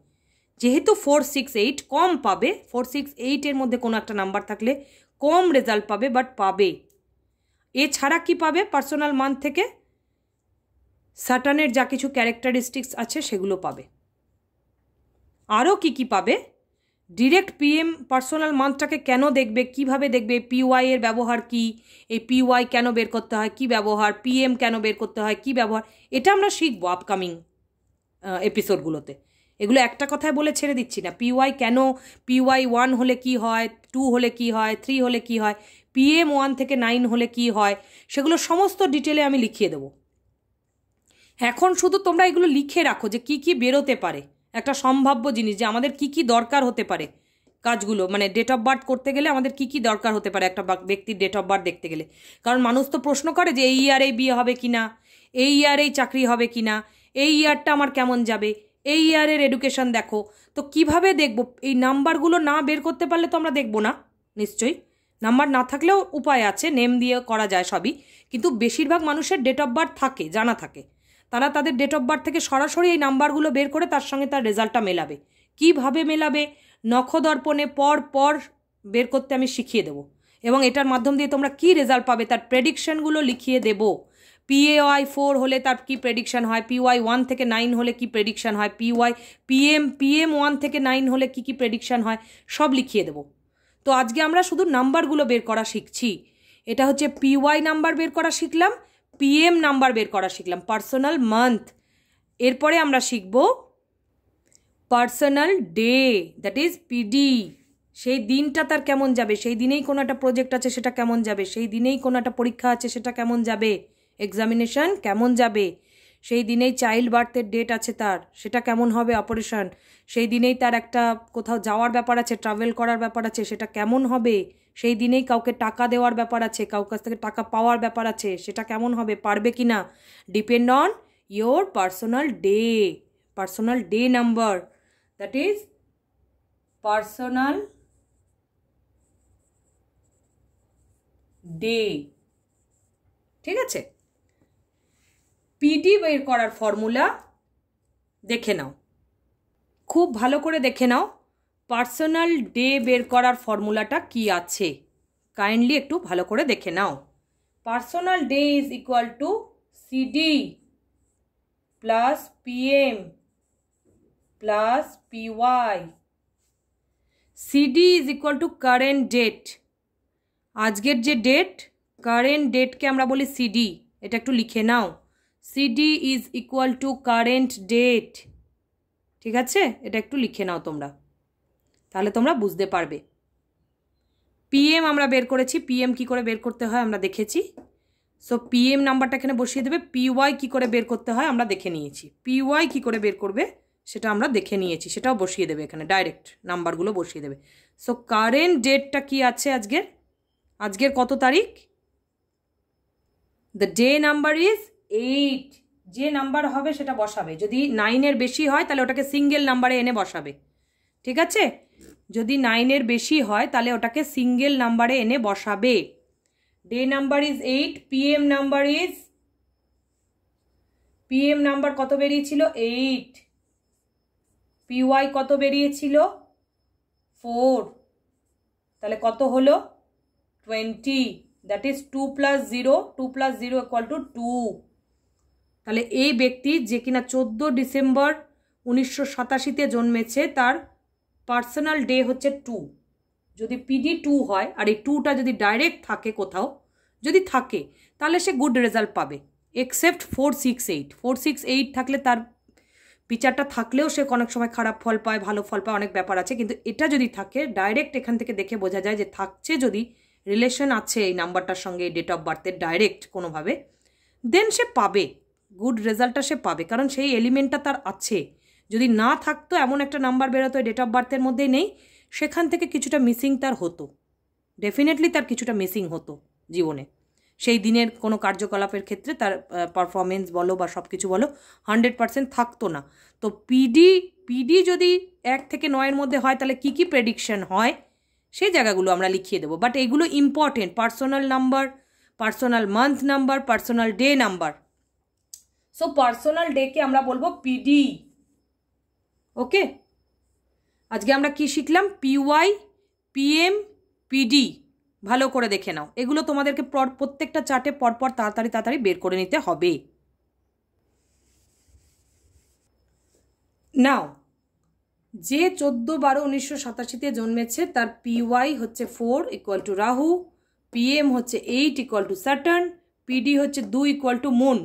যেহেতু ফোর সিক্স এইট কম পাবে ফোর সিক্স এইটের মধ্যে কোনো একটা নাম্বার থাকলে কম রেজাল্ট পাবে বাট পাবে এছাড়া কি পাবে পার্সোনাল মান্থ থেকে স্যাটানের যা কিছু ক্যারেক্টারিস্টিক্স আছে সেগুলো পাবে আরও কি কি পাবে ডিরেক্ট পিএম পার্সোনাল মান্থটাকে কেন দেখবে কিভাবে দেখবে পিওয়াই এর ব্যবহার কি এই পিওয়াই কেন বের করতে হয় কি ব্যবহার পিএম কেন বের করতে হয় কি ব্যবহার এটা আমরা শিখবো আপকামিং এপিসোডগুলোতে এগুলো একটা কথায় বলে ছেড়ে দিচ্ছি না পিওয়াই কেন পিওয়াই ওয়ান হলে কি হয় টু হলে কি হয় থ্রি হলে কি হয় পিএম ওয়ান থেকে নাইন হলে কি হয় সেগুলো সমস্ত ডিটেলে আমি লিখিয়ে দেবো এখন শুধু তোমরা এগুলো লিখে রাখো যে কি কি বেরোতে পারে একটা সম্ভাব্য জিনিস যে আমাদের কি কি দরকার হতে পারে কাজগুলো মানে ডেট অফ বার্থ করতে গেলে আমাদের কি কি দরকার হতে পারে একটা ব্যক্তির ডেট অফ বার্থ দেখতে গেলে কারণ মানুষ তো প্রশ্ন করে যে এই ইয়ারেই বিয়ে হবে কি না এই ইয়ারেই চাকরি হবে কি না এই ইয়ারটা আমার কেমন যাবে এই ইয়ারের এডুকেশন দেখো তো কিভাবে দেখব এই নাম্বারগুলো না বের করতে পারলে তো আমরা দেখব না নিশ্চয়ই নাম্বার না থাকলেও উপায় আছে নেম দিয়ে করা যায় সবই কিন্তু বেশিরভাগ মানুষের ডেট অফ বার্থ থাকে জানা থাকে তারা তাদের ডেট অফ বার্থ থেকে সরাসরি এই নাম্বারগুলো বের করে তার সঙ্গে তার রেজাল্টটা মেলাবে কিভাবে মেলাবে নখদর্পণে পর পর বের করতে আমি শিখিয়ে দেবো এবং এটার মাধ্যম দিয়ে তোমরা কি রেজাল্ট পাবে তার প্রেডিকশনগুলো লিখিয়ে দেবো পিএওয়াই ফোর হলে তার কি প্রেডিকশান হয় পিওয়াই ওয়ান থেকে নাইন হলে কি প্রেডিকশান হয় পিওয়াই পিএম পিএম ওয়ান থেকে নাইন হলে কি কি প্রেডিকশান হয় সব লিখিয়ে দেবো তো আজকে আমরা শুধু নাম্বারগুলো বের করা শিখছি এটা হচ্ছে পিওয়াই নাম্বার বের করা শিখলাম পিএম নাম্বার বের করা শিখলাম পার্সোনাল মান্থ এরপরে আমরা শিখব personal day that is P D সেই দিনটা তার কেমন যাবে সেই দিনেই কোনো একটা প্রজেক্ট আছে সেটা কেমন যাবে সেই দিনেই কোনো একটা পরীক্ষা আছে সেটা কেমন যাবে এক্সামিনেশান কেমন যাবে সেই দিনেই চাইল্ড বার্থের ডেট আছে তার সেটা কেমন হবে অপারেশান সেই দিনেই তার একটা কোথাও যাওয়ার ব্যাপার আছে ট্রাভেল করার ব্যাপার আছে সেটা কেমন হবে সেই দিনেই কাউকে টাকা দেওয়ার ব্যাপার আছে কাউ কাছ থেকে টাকা পাওয়ার ব্যাপার আছে সেটা কেমন হবে পারবে কি না depend on your personal day personal day number that is personal day ঠিক আছে পিডি বের করার ফর্মুলা দেখে নাও খুব ভালো করে দেখে নাও পার্সোনাল ডে বের করার ফর্মুলাটা কি আছে কাইন্ডলি একটু ভালো করে দেখে নাও personal day is equal to C D plus P M plus P Y C D is equal to current date আজকের যে ডেট কারেন্ট ডেটকে আমরা বলি সিডি এটা একটু লিখে নাও C D is equal to current date ঠিক আছে এটা একটু লিখে নাও তোমরা তাহলে তোমরা বুঝতে পারবে পিএম আমরা বের করেছি পিএম কি করে বের করতে হয় আমরা দেখেছি সো পিএম নাম্বারটা এখানে বসিয়ে দেবে পিওয়াই কী করে বের করতে হয় আমরা দেখে নিয়েছি পিওয়াই কী করে বের করবে সেটা আমরা দেখে নিয়েছি সেটাও বসিয়ে দেবে এখানে ডাইরেক্ট নাম্বারগুলো বসিয়ে দেবে সো কারেন্ট ডেটটা কি আছে আজকের আজকের কত তারিখ the day number is eight যে নাম্বার হবে সেটা বসাবে যদি নাইনের বেশি হয় তাহলে ওটাকে সিঙ্গেল নাম্বারে এনে বসাবে ঠিক আছে যদি নাইনের বেশি হয় তাহলে ওটাকে সিঙ্গেল নাম্বারে এনে বসাবে day number is eight PM number is PM number কত বেরিয়েছিল এইট পিওয়াই কত বেরিয়েছিল ফোর তাহলে কত হলো twenty that is two plus zero two plus zero equal to two তাহলে এই ব্যক্তি যে কিনা চোদ্দো ডিসেম্বর উনিশশো সাতাশিতে জন্মেছে তার পার্সোনাল ডে হচ্ছে টু যদি পিডি টু হয় আর এই টুটা যদি ডাইরেক্ট থাকে কোথাও যদি থাকে তাহলে সে গুড রেজাল্ট পাবে except four six eight four six eight থাকলে তার বিচারটা থাকলেও সে অনেক সময় খারাপ ফল পায় ভালো ফল পায় অনেক ব্যাপার আছে কিন্তু এটা যদি থাকে ডাইরেক্ট এখান থেকে দেখে বোঝা যায় যে থাকছে যদি রিলেশন আছে এই নাম্বারটার সঙ্গে এই ডেট অফ বার্থের ডাইরেক্ট কোনোভাবে দেন সে পাবে গুড রেজাল্টটা সে পাবে কারণ সেই এলিমেন্টটা তার আছে যদি না থাকতো এমন একটা নাম্বার বেরোতো ডেট অফ বার্থের মধ্যেই নেই সেখান থেকে কিছুটা মিসিং তার হতো ডেফিনেটলি তার কিছুটা মিসিং হতো জীবনে সেই দিনের কোনো কার্যকলাপের ক্ষেত্রে তার পারফরমেন্স বলো বা সব কিছু বলো হান্ড্রেড পার্সেন্ট থাকতো না তো পিডি পিডি যদি এক থেকে নয়ের মধ্যে হয় তাহলে কী কী প্রেডিকশন হয় সেই জায়গাগুলো আমরা লিখিয়ে দেবো বাট এগুলো important personal number personal month number personal day number so personal ডেকে আমরা বলবো পিডি ওকে আজকে আমরা কি শিখলাম পিওয়াই পিএম পিডি ভালো করে দেখে নাও এগুলো তোমাদেরকে প্রত্যেকটা চার্টে পরপর তাড়াতাড়ি তাড়াতাড়ি বের করে নিতে হবে নাও যে চোদ্দো বারো উনিশশো সাতাশিতে জন্মেছে তার পিওয়াই হচ্ছে four equal to Rahu PM হচ্ছে eight equal to Saturn PD হচ্ছে দুই ইকুয়াল টু মুন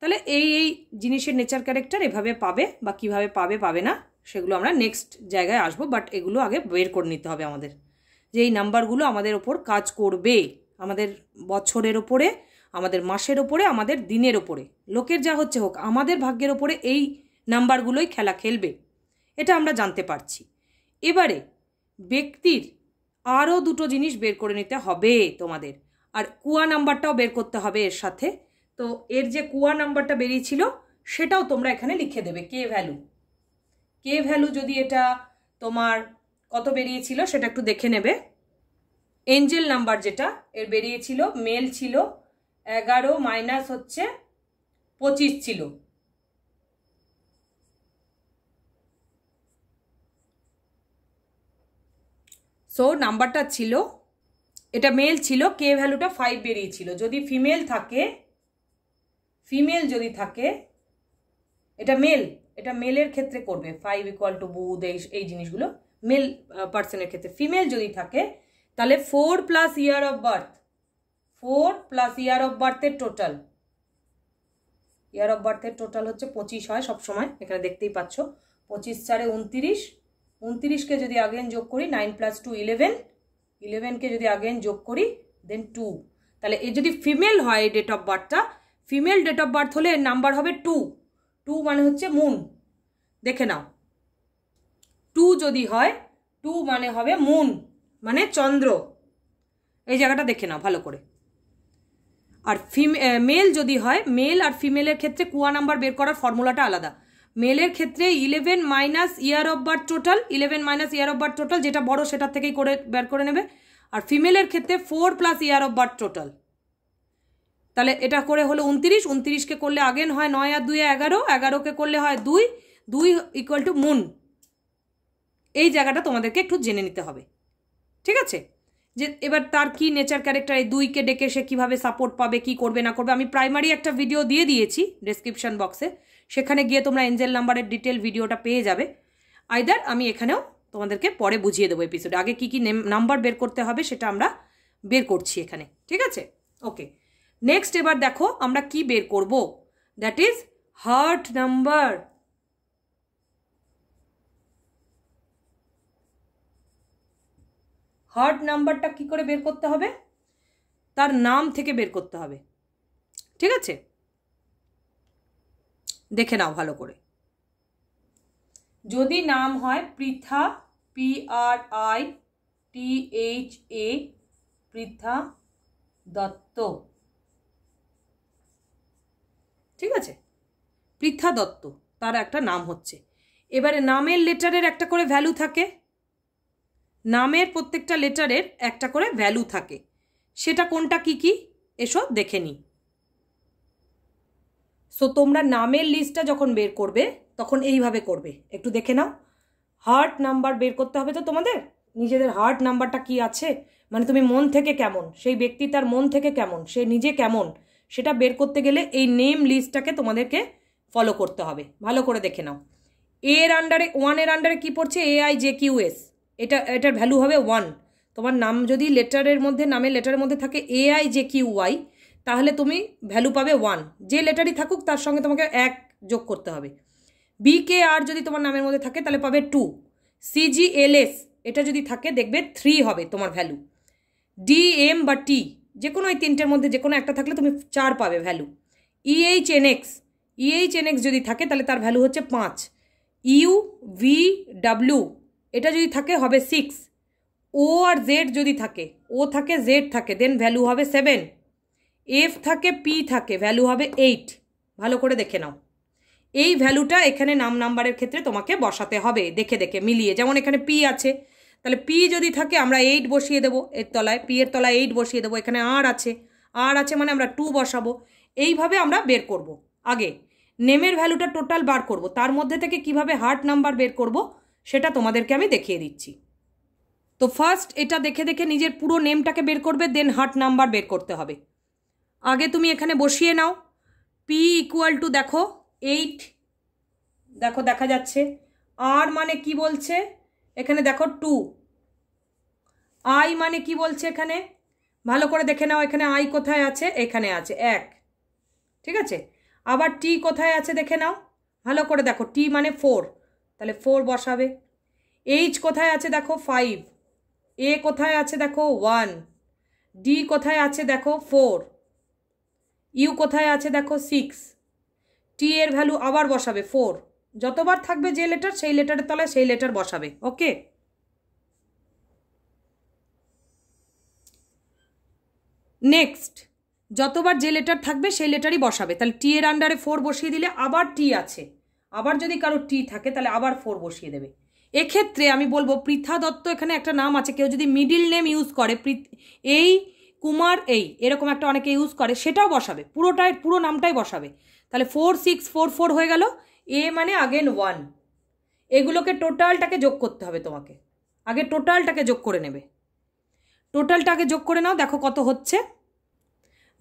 তাহলে এই এই জিনিসের নেচার ক্যারেক্টার এভাবে পাবে বা কিভাবে পাবে পাবে না সেগুলো আমরা নেক্সট জায়গায় আসবো বাট এগুলো আগে বের করে নিতে হবে আমাদের যে এই নাম্বারগুলো আমাদের ওপর কাজ করবে আমাদের বছরের ওপরে আমাদের মাসের ওপরে আমাদের দিনের ওপরে লোকের যা হচ্ছে হোক আমাদের ভাগ্যের ওপরে এই নাম্বারগুলোই খেলা খেলবে এটা আমরা জানতে পারছি এবারে ব্যক্তির আরও দুটো জিনিস বের করে নিতে হবে তোমাদের আর কুয়া নাম্বারটাও বের করতে হবে এর সাথে তো এর যে কুয়া নাম্বারটা বেরিয়েছিল সেটাও তোমরা এখানে লিখে দেবে কে ভ্যালু কে ভ্যালু যদি এটা তোমার কত বেরিয়েছিল সেটা একটু দেখে নেবে এঞ্জেল নাম্বার যেটা এর বেরিয়েছিল মেল ছিল এগারো মাইনাস হচ্ছে পঁচিশ ছিল সো নাম্বারটা ছিল এটা মেল ছিল কে ভ্যালুটা ফাইভ বেরিয়েছিল যদি ফিমেল থাকে ফিমেল যদি থাকে এটা মেল এটা মেলের ক্ষেত্রে করবে ফাইভ ইকুয়াল টু বুধ এই এই জিনিসগুলো মেল পার্সনের ক্ষেত্রে ফিমেল যদি থাকে তাহলে four plus year of birth four plus year of বার্থের টোটাল ইয়ার অফ বার্থের টোটাল হচ্ছে পঁচিশ হয় সব সময় এখানে দেখতেই পাচ্ছ পঁচিশ চারে উনতিরিশ উনতিরিশকে যদি আগেন যোগ করি নাইন প্লাস টু ইলেভেন ইলেভেনকে যদি আগেন যোগ করি দেন টু তাহলে এ যদি ফিমেল হয় ডেট অফ বার্থটা ফিমেল ডেট অফ বার্থ হলে নাম্বার হবে টু টু মানে হচ্ছে মুন দেখে নাও টু যদি হয় টু মানে হবে মুন মানে চন্দ্র এই জায়গাটা দেখে নাও ভালো করে আর ফিমে মেল যদি হয় মেল আর ফিমেলের ক্ষেত্রে কুয়া নাম্বার বের করার ফর্মুলাটা আলাদা মেলের ক্ষেত্রে eleven minus year of birth total eleven minus year of birth total যেটা বড় সেটা থেকেই করে বের করে নেবে আর ফিমেলের ক্ষেত্রে four plus year of birth total তাহলে এটা করে হলো উনতিরিশ উনতিরিশকে করলে আগেন হয় নয় আর দুই এগারো এগারোকে করলে হয় দুই দুই ইকুয়াল টু মুন এই জায়গাটা তোমাদেরকে একটু জেনে নিতে হবে ঠিক আছে যে এবার তার কি নেচার ক্যারেক্টার এই দুইকে ডেকে সে কীভাবে সাপোর্ট পাবে কি করবে না করবে আমি প্রাইমারি একটা ভিডিও দিয়ে দিয়েছি ডেসক্রিপশন বক্সে সেখানে গিয়ে তোমরা এঞ্জেল নাম্বারের ডিটেল ভিডিওটা পেয়ে যাবে আইদার আমি এখানেও তোমাদেরকে পরে বুঝিয়ে দেবো এপিসোডে আগে কি কি নাম্বার বের করতে হবে সেটা আমরা বের করছি এখানে ঠিক আছে ওকে নেক্সট এবার দেখো আমরা কি বের করব that is heart number heart নাম্বারটা কি করে বের করতে হবে তার নাম থেকে বের করতে হবে ঠিক আছে দেখে নাও ভালো করে যদি নাম হয় Pritha P R I T H A Pritha Dutta ঠিক আছে পৃথা দত্ত তার একটা নাম হচ্ছে এবারে নামের লেটারের একটা করে ভ্যালু থাকে নামের প্রত্যেকটা লেটারের একটা করে ভ্যালু থাকে সেটা কোনটা কি কি এসো দেখে নিই সো তোমরা নামের লিস্টটা যখন বের করবে তখন এইভাবে করবে একটু দেখে নাও হার্ট নাম্বার বের করতে হবে তো তোমাদের নিজেদের হার্ট নাম্বারটা কি আছে মানে তুমি মন থেকে কেমন সেই ব্যক্তি তার মন থেকে কেমন সে নিজে কেমন সেটা বের করতে গেলে এই নেম লিস্টটাকে তোমাদেরকে ফলো করতে হবে ভালো করে দেখে নাও এর আন্ডারে ওয়ানের আন্ডারে কি পড়ছে আই জে কিউ এস এটা এটার ভ্যালু হবে ওয়ান তোমার নাম যদি লেটারের মধ্যে নামের লেটারের মধ্যে থাকে আই জে কিউ ওয়াই তাহলে তুমি ভ্যালু পাবে ওয়ান যে লেটারই থাকুক তার সঙ্গে তোমাকে এক যোগ করতে হবে বি কে আর যদি তোমার নামের মধ্যে থাকে তাহলে পাবে টু সিজিএলএস এটা যদি থাকে দেখবে থ্রি হবে তোমার ভ্যালু ডি এম বা টি যে কোনো এই তিনটের মধ্যে যে কোনো একটা থাকলে তুমি চার পাবে value EH N X EH N X যদি থাকে তাহলে তার ভ্যালু হচ্ছে পাঁচ ইউ ভি ডাব্লিউ এটা যদি থাকে হবে সিক্স ও আর জেড যদি থাকে ও থাকে জেড থাকে দেন ভ্যালু হবে সেভেন এফ থাকে পি থাকে ভ্যালু হবে এইট ভালো করে দেখে নাও এই ভ্যালুটা এখানে নাম নাম্বারের ক্ষেত্রে তোমাকে বসাতে হবে দেখে দেখে মিলিয়ে যেমন এখানে পি আছে তাহলে পি যদি থাকে আমরা এইট বসিয়ে দেবো এর তলায় পি এর তলায় এইট বসিয়ে দেবো এখানে আর আছে আর আছে মানে আমরা টু বসাবো এইভাবে আমরা বের করব। আগে নেমের ভ্যালুটা টোটাল বার করব। তার মধ্যে থেকে কিভাবে হার্ট নাম্বার বের করব সেটা তোমাদেরকে আমি দেখিয়ে দিচ্ছি তো ফার্স্ট এটা দেখে দেখে নিজের পুরো নেমটাকে বের করবে দেন হার্ট নাম্বার বের করতে হবে আগে তুমি এখানে বসিয়ে নাও পি ইকুয়াল টু দেখো এইট দেখো দেখা যাচ্ছে আর মানে কি বলছে এখানে দেখো টু আই মানে কি বলছে এখানে ভালো করে দেখে নাও এখানে আই কোথায় আছে এখানে আছে এক ঠিক আছে আবার টি কোথায় আছে দেখে নাও ভালো করে দেখো টি মানে ফোর তাহলে ফোর বসাবে এইচ কোথায় আছে দেখো ফাইভ এ কোথায় আছে দেখো ওয়ান ডি কোথায় আছে দেখো ফোর ইউ কোথায় আছে দেখো সিক্স টি এর ভ্যালু আবার বসাবে ফোর যতবার থাকবে যে লেটার সেই লেটারের তলায় সেই লেটার বসাবে ওকে নেক্সট যতবার যে লেটার থাকবে সেই লেটারই বসাবে তাহলে টি এর আন্ডারে ফোর বসিয়ে দিলে আবার টি আছে আবার যদি কারো টি থাকে তাহলে আবার ফোর বসিয়ে দেবে এক্ষেত্রে আমি বলবো পৃথা দত্ত এখানে একটা নাম আছে কেউ যদি মিডিল নেম ইউজ করে এই কুমার এই এরকম একটা অনেকে ইউজ করে সেটাও বসাবে পুরোটাই পুরো নামটাই বসাবে তাহলে ফোর সিক্স ফোর ফোর হয়ে গেল এ মানে আগেন ওয়ান এগুলোকে টোটালটাকে যোগ করতে হবে তোমাকে আগে টোটালটাকে যোগ করে নেবে টোটালটাকে যোগ করে নাও দেখো কত হচ্ছে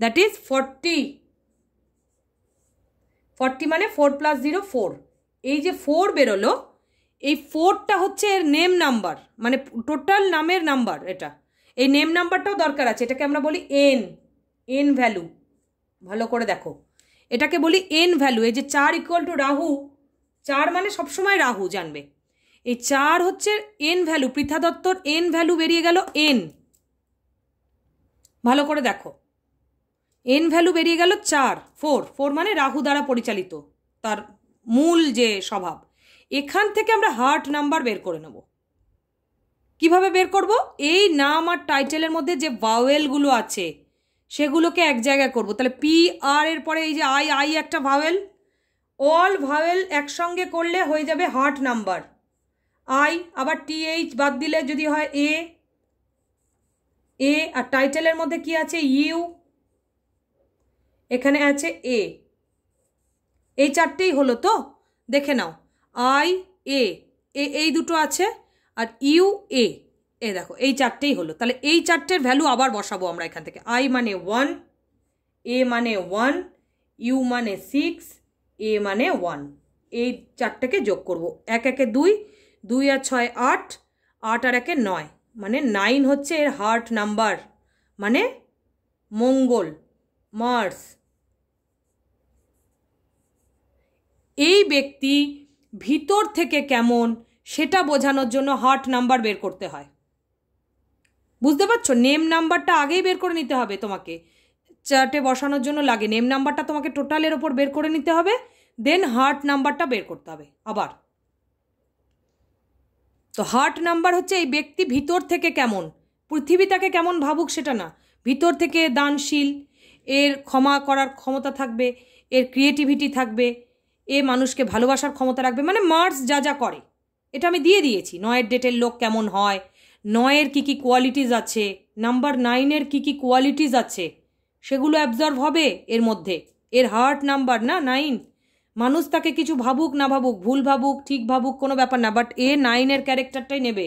দ্যাট ইজ ফর্টি ফর্টি মানে ফোর প্লাস জিরো ফোর এই যে ফোর বেরোলো এই ফোরটা হচ্ছে এর নেম নাম্বার মানে টোটাল নামের নাম্বার এটা এই নেম নাম্বারটাও দরকার আছে এটাকে আমরা বলি এন এন ভ্যালু ভালো করে দেখো এটাকে বলি এন ভ্যালু এই যে চার ইকুয়াল টু রাহু চার মানে সবসময় রাহু জানবে এই চার হচ্ছে এন ভ্যালু পৃথা দত্তর এন ভ্যালু বেরিয়ে গেল এন ভালো করে দেখো এন ভ্যালু বেরিয়ে গেল চার ফোর ফোর মানে রাহু দ্বারা পরিচালিত তার মূল যে স্বভাব এখান থেকে আমরা হার্ট নাম্বার বের করে নেব কিভাবে বের করব এই নাম আর টাইটেলের মধ্যে যে ভাওয়েলগুলো আছে সেগুলোকে এক জায়গায় করব তাহলে পি আর এর পরে এই যে আই আই একটা ভাওয়েল অল ভাওয়েল একসঙ্গে করলে হয়ে যাবে হার্ট নাম্বার আই আবার টিএইচ বাদ দিলে যদি হয় এ এ আর টাইটেলের মধ্যে কি আছে ইউ এখানে আছে এ এই চারটেই হলো তো দেখে নাও আই এ এই দুটো আছে আর ইউ এ এ দেখো এই চারটেই হলো তাহলে এই চারটের ভ্যালু আবার বসাবো আমরা এখান থেকে আই মানে ওয়ান এ মানে ওয়ান ইউ মানে সিক্স এ মানে ওয়ান এই চারটাকে যোগ করব এক একে দুই দুই আর ছয় আট আট আর একে নয় মানে নাইন হচ্ছে এর হার্ট নাম্বার মানে মঙ্গল মার্স এই ব্যক্তি ভিতর থেকে কেমন সেটা বোঝানোর জন্য হার্ট নাম্বার বের করতে হয় বুঝতে পারছো নেম নাম্বারটা আগেই বের করে নিতে হবে তোমাকে চার্টে বসানোর জন্য লাগে নেম নাম্বারটা তোমাকে টোটালের ওপর বের করে নিতে হবে দেন হার্ট নাম্বারটা বের করতে হবে আবার তো হার্ট নাম্বার হচ্ছে এই ব্যক্তি ভিতর থেকে কেমন পৃথিবী তাকে কেমন ভাবুক সেটা না ভিতর থেকে দানশীল এর ক্ষমা করার ক্ষমতা থাকবে এর ক্রিয়েটিভিটি থাকবে এ মানুষকে ভালোবাসার ক্ষমতা রাখবে মানে মার্স যা যা করে এটা আমি দিয়ে দিয়েছি নয়ের ডেটের লোক কেমন হয় নয়ের কী কী কোয়ালিটিস আছে নাম্বার নাইনের কী কী কোয়ালিটিস আছে সেগুলো অ্যাবজর্ভ হবে এর মধ্যে এর হার্ট নাম্বার না নাইন মানুষ তাকে কিছু ভাবুক না ভাবুক ভুল ভাবুক ঠিক ভাবুক কোনো ব্যাপার না বাট এ নাইনের ক্যারেক্টারটাই নেবে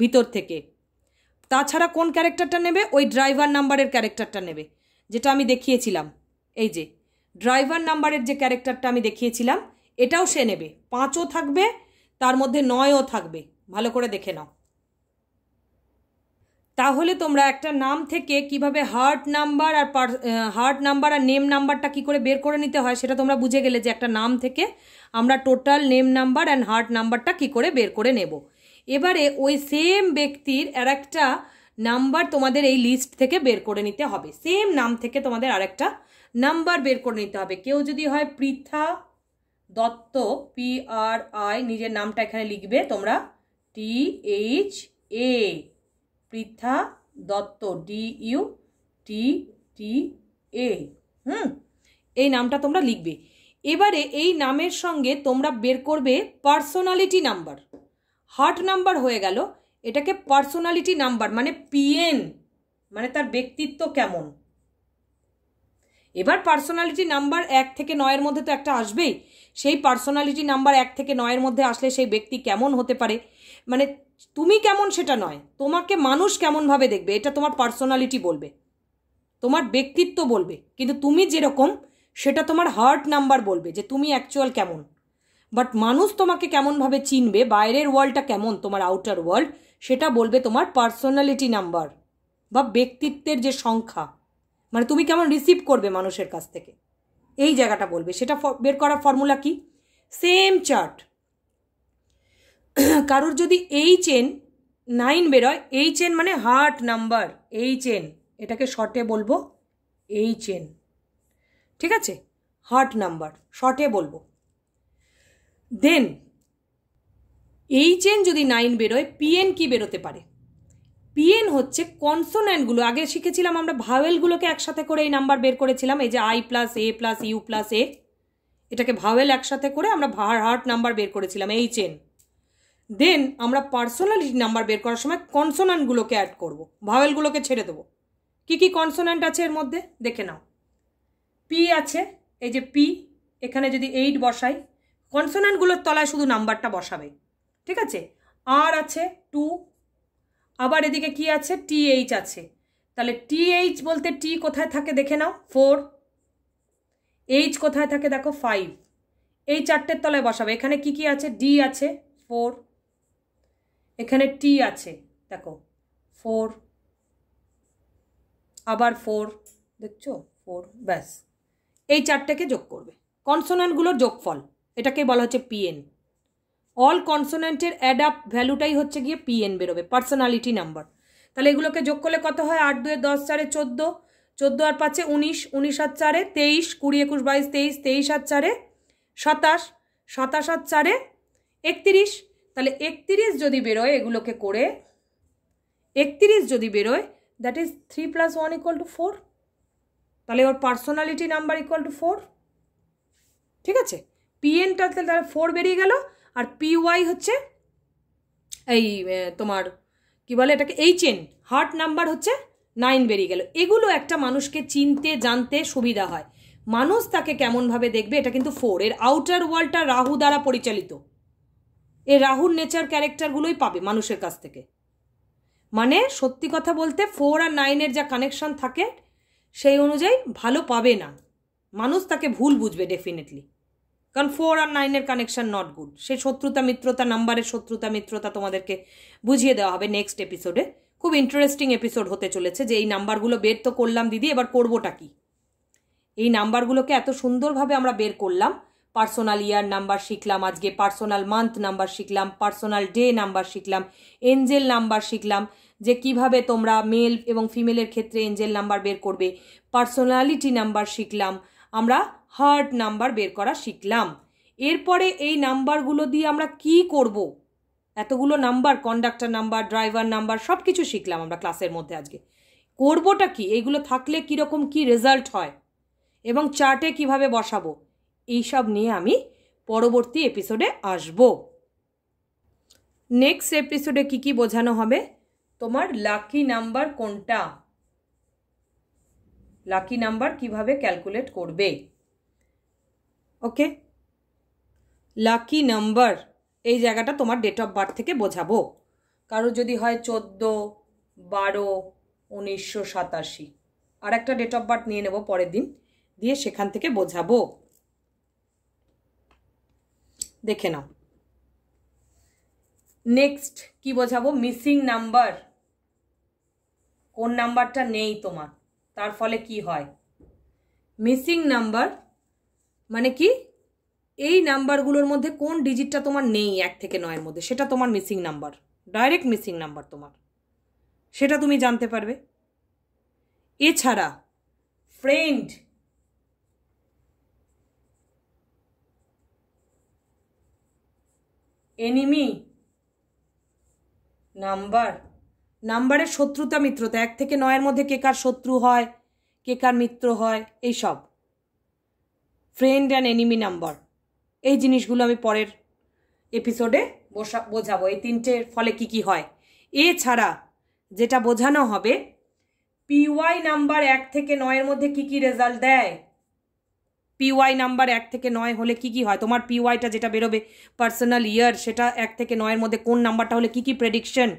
ভিতর থেকে তাছাড়া কোন ক্যারেক্টারটা নেবে ওই ড্রাইভার নাম্বারের ক্যারেক্টারটা নেবে যেটা আমি দেখিয়েছিলাম এই যে ড্রাইভার নাম্বারের যে ক্যারেক্টারটা আমি দেখিয়েছিলাম এটাও সে নেবে পাঁচও থাকবে তার মধ্যে নয়ও থাকবে ভালো করে দেখে নাও তাহলে তোমরা একটা নাম থেকে কিভাবে হার্ট নাম্বার আর হার্ট নাম্বার আর নেম নাম্বারটা কি করে বের করে নিতে হয় সেটা তোমরা বুঝে গেলে যে একটা নাম থেকে আমরা total name number and heart নাম্বারটা কি করে বের করে নেব এবারে ওই সেম ব্যক্তির আর একটা নাম্বার তোমাদের এই লিস্ট থেকে বের করে নিতে হবে সেম নাম থেকে তোমাদের আরেকটা নাম্বার বের করে নিতে হবে কেউ যদি হয় Pritha Dutta P R I নিজের নামটা এখানে লিখবে তোমরা T H A Pritha Dutta D U T T A হুম এই নামটা তোমরা লিখবে এবারে এই নামের সঙ্গে তোমরা বের করবে পার্সোনালিটি নাম্বার হার্ট নাম্বার হয়ে গেল এটাকে পার্সোনালিটি নাম্বার মানে পিএন মানে তার ব্যক্তিত্ব কেমন এবার পার্সোনালিটি নাম্বার এক থেকে নয়ের মধ্যে তো একটা আসবেই সেই পার্সোনালিটি নাম্বার এক থেকে নয়ের মধ্যে আসলে সেই ব্যক্তি কেমন হতে পারে মানে তুমি কেমন সেটা নয় তোমাকে মানুষ কেমনভাবে দেখবে এটা তোমার পার্সোনালিটি বলবে তোমার ব্যক্তিত্ব বলবে কিন্তু তুমি যেরকম সেটা তোমার হার্ট নাম্বার বলবে যে তুমি অ্যাকচুয়াল কেমন বাট মানুষ তোমাকে কেমনভাবে চিনবে বাইরের ওয়ার্ল্ডটা কেমন তোমার আউটার ওয়ার্ল্ড সেটা বলবে তোমার পার্সোনালিটি নাম্বার বা ব্যক্তিত্বের যে সংখ্যা মানে তুমি কেমন রিসিভ করবে মানুষের কাছ থেকে এই জায়গাটা বলবে সেটা বের করার ফর্মুলা কি সেম চার্ট [CLEARS THROAT] কারোর যদি এই চেন নাইন বেরোয় এই চেন মানে হার্ট নাম্বার এই চেন এটাকে শর্টে বলবো এই চেন ঠিক আছে হার্ট নাম্বার শর্টে বলবো দেন এই চেন যদি নাইন বেরোয় পিএন কি বেরোতে পারে পিএন হচ্ছে কনসোন্যান্টগুলো আগে শিখেছিলাম আমরা ভাওয়েলগুলোকে একসাথে করে এই নাম্বার বের করেছিলাম এই যে I plus A plus U plus A এটাকে ভাওয়েল একসাথে করে আমরা হার্ট নাম্বার বের করেছিলাম এই চেন দেন আমরা পার্সোনালিটি নাম্বার বের করার সময় কনসোনান্টগুলোকে অ্যাড করব ভাওয়েলগুলোকে ছেড়ে দেবো কি কি কনসোনান্ট আছে এর মধ্যে দেখে নাও পি আছে এই যে পি এখানে যদি এইট বসাই কনসোনান্টগুলোর তলায় শুধু নাম্বারটা বসাবে ঠিক আছে আর আছে টু আবার এদিকে কি আছে টি এইচ আছে তাহলে টি এইচ বলতে টি কোথায় থাকে দেখে নাও ফোর এইচ কোথায় থাকে দেখো ফাইভ এই চারটের তলায় বসাবে এখানে কি কি আছে ডি আছে ফোর এখানে টি আছে দেখো ফোর আবার ফোর দেখছো ফোর ব্যাস এই চারটাকে যোগ করবে কনসোনেন্টগুলোর যোগফল এটাকে বলা হচ্ছে পিএন অল কনসোনেন্টের অ্যাড আপ ভ্যালুটাই হচ্ছে গিয়ে পিএন বেরোবে পার্সোনালিটি নাম্বার তাহলে এগুলোকে যোগ করলে কত হয় আট দুয়ে দশ চারে চোদ্দো চোদ্দো আর পাঁচে উনিশ উনিশ আর চারে তেইশ কুড়ি একুশ বাইশ তেইশ তেইশ আর চারে সাতাশ সাতাশ আর চারে একত্রিশ তাহলে একত্রিশ যদি বেরোয় এগুলোকে করে একত্রিশ যদি বেরোয় that is three plus one equal to four তাহলে ওর personality number equal to four ঠিক আছে পিএনটা তাহলে তাহলে ফোর বেরিয়ে গেল আর পি ওয়াই হচ্ছে এই তোমার কি বলে এটাকে এইচ এন হার্ট নাম্বার হচ্ছে নাইন বেরিয়ে গেল এগুলো একটা মানুষকে চিনতে জানতে সুবিধা হয় মানুষ তাকে কেমনভাবে দেখবে এটা কিন্তু ফোর এর আউটার ওয়ার্ল্ডটা রাহু দ্বারা পরিচালিত এ রাহুর নেচার ক্যারেক্টারগুলোই পাবে মানুষের কাছ থেকে মানে সত্যি কথা বলতে ফোর আর নাইনের যা কানেকশন থাকে সেই অনুযায়ী ভালো পাবে না মানুষ তাকে ভুল বুঝবে ডেফিনেটলি কারণ ফোর আর নাইনের কানেকশন নট গুড সেই শত্রুতা মিত্রতা নাম্বারের শত্রুতা মিত্রতা তোমাদেরকে বুঝিয়ে দেওয়া হবে নেক্সট এপিসোডে খুব ইন্টারেস্টিং এপিসোড হতে চলেছে যে এই নাম্বারগুলো বের তো করলাম দিদি এবার করবোটা কি এই নাম্বারগুলোকে এত সুন্দরভাবে আমরা বের করলাম পার্সোনাল ইয়ার নাম্বার শিখলাম আজকে পার্সোনাল মান্থ নাম্বার শিখলাম পার্সোনাল ডে নাম্বার শিখলাম এঞ্জেল নাম্বার শিখলাম যে কিভাবে তোমরা মেল এবং ফিমেলের ক্ষেত্রে এঞ্জেল নাম্বার বের করবে পার্সোনালিটি নাম্বার শিখলাম আমরা হার্ট নাম্বার বের করা শিখলাম এরপরে এই নাম্বারগুলো দিয়ে আমরা কি করব। এতগুলো number conductor number driver number সব কিছু শিখলাম আমরা ক্লাসের মধ্যে আজকে করবোটা কি এইগুলো থাকলে কীরকম কি রেজাল্ট হয় এবং চার্টে কিভাবে বসাবো এইসব নিয়ে আমি পরবর্তী এপিসোডে আসব নেক্সট এপিসোডে কি কি বোঝানো হবে তোমার লাকি নাম্বার কোনটা লাকি নাম্বার কিভাবে ক্যালকুলেট করবে ওকে লাকি নাম্বার এই জায়গাটা তোমার ডেট অফ বার্থ থেকে বোঝাবো কারো যদি হয় চোদ্দো বারো উনিশশো সাতাশি আর একটা ডেট অফ বার্থ নিয়ে নেব পরের দিন দিয়ে সেখান থেকে বোঝাবো দেখে নাও নেক্সট কি বোঝাবো মিসিং নাম্বার কোন নাম্বারটা নেই তোমার তার ফলে কি হয় মিসিং নাম্বার মানে কি এই নাম্বারগুলোর মধ্যে কোন ডিজিটটা তোমার নেই এক থেকে নয়ের মধ্যে সেটা তোমার missing number direct missing number তোমার সেটা তুমি জানতে পারবে এছাড়া ফ্রেন্ড এনিমি নাম্বার নাম্বারের শত্রুতা মিত্রতা এক থেকে নয়ের মধ্যে কে কার শত্রু হয় কে কার মিত্র হয় এই সব ফ্রেন্ড অ্যান্ড এনিমি নাম্বার এই জিনিসগুলো আমি পরের এপিসোডে বসা বোঝাবো এই তিনটের ফলে কি কি হয় এছাড়া যেটা বোঝানো হবে পিওয়াই নাম্বার এক থেকে নয়ের মধ্যে কি কি রেজাল্ট দেয় পিওয়াই নাম্বার এক থেকে নয় হলে কি কি হয় তোমার পিওয়াইটা যেটা বেরোবে পার্সোনাল ইয়ার সেটা এক থেকে নয়ের মধ্যে কোন নাম্বারটা হলে কি কি প্রেডিকশন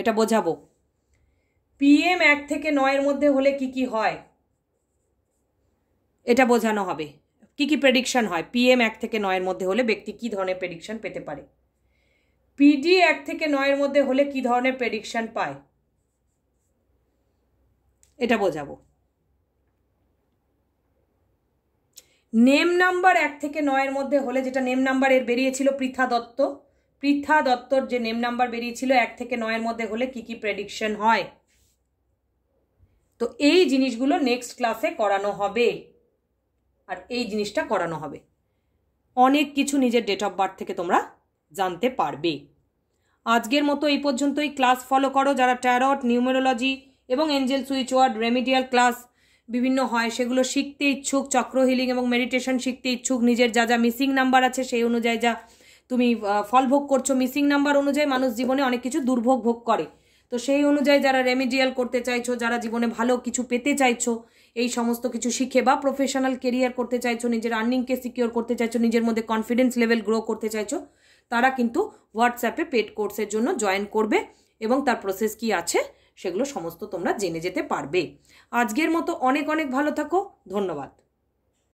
এটা বোঝাবো পিএম এক থেকে নয়ের মধ্যে হলে কি কি হয় এটা বোঝানো হবে কি কি প্রেডিকশন হয় পিএম এক থেকে নয়ের মধ্যে হলে ব্যক্তি কি ধরনের প্রেডিকশন পেতে পারে পিডি এক থেকে নয়ের মধ্যে হলে কি ধরনের প্রেডিকশন পায় এটা বোঝাবো নেম নাম্বার এক থেকে নয়ের মধ্যে হলে যেটা নেম নাম্বার এর বেরিয়েছিল পৃথা দত্ত পৃথা দত্তর যে নেম নাম্বার বেরিয়েছিল এক থেকে নয়ের মধ্যে হলে কি কি প্রেডিকশন হয় তো এই জিনিসগুলো নেক্সট ক্লাসে করানো হবে আর এই জিনিসটা করানো হবে অনেক কিছু নিজের ডেট অফ বার্থ থেকে তোমরা জানতে পারবে আজকের মতো এই পর্যন্তই ক্লাস ফলো করো যারা ট্যারট নিউমেরোলজি এবং angel switch word remedial class বিভিন্ন হয় সেগুলো শিখতে ইচ্ছুক চক্র হিলিং এবং মেডিটেশন শিখতে ইচ্ছুক নিজের যা যা মিসিং নাম্বার আছে সেই অনুযায়ী যা তুমি ফল ভোগ করছো মিসিং নাম্বার অনুযায়ী মানুষ জীবনে অনেক কিছু দুর্ভোগ ভোগ করে তো সেই অনুযায়ী যারা রেমিডিয়াল করতে চাইছো যারা জীবনে ভালো কিছু পেতে চাইছো এই সমস্ত কিছু শিখে বা প্রফেশনাল কেরিয়ার করতে চাইছো নিজের আর্নিংকে সিকিওর করতে চাইছো নিজের মধ্যে কনফিডেন্স লেভেল গ্রো করতে চাইছো তারা কিন্তু হোয়াটসঅ্যাপে পেড কোর্সের জন্য জয়েন করবে এবং তার প্রসেস কি আছে সেগুলো সমস্ত তোমরা জেনে যেতে পারবে আজকের মতো অনেক অনেক ভালো থাকো ধন্যবাদ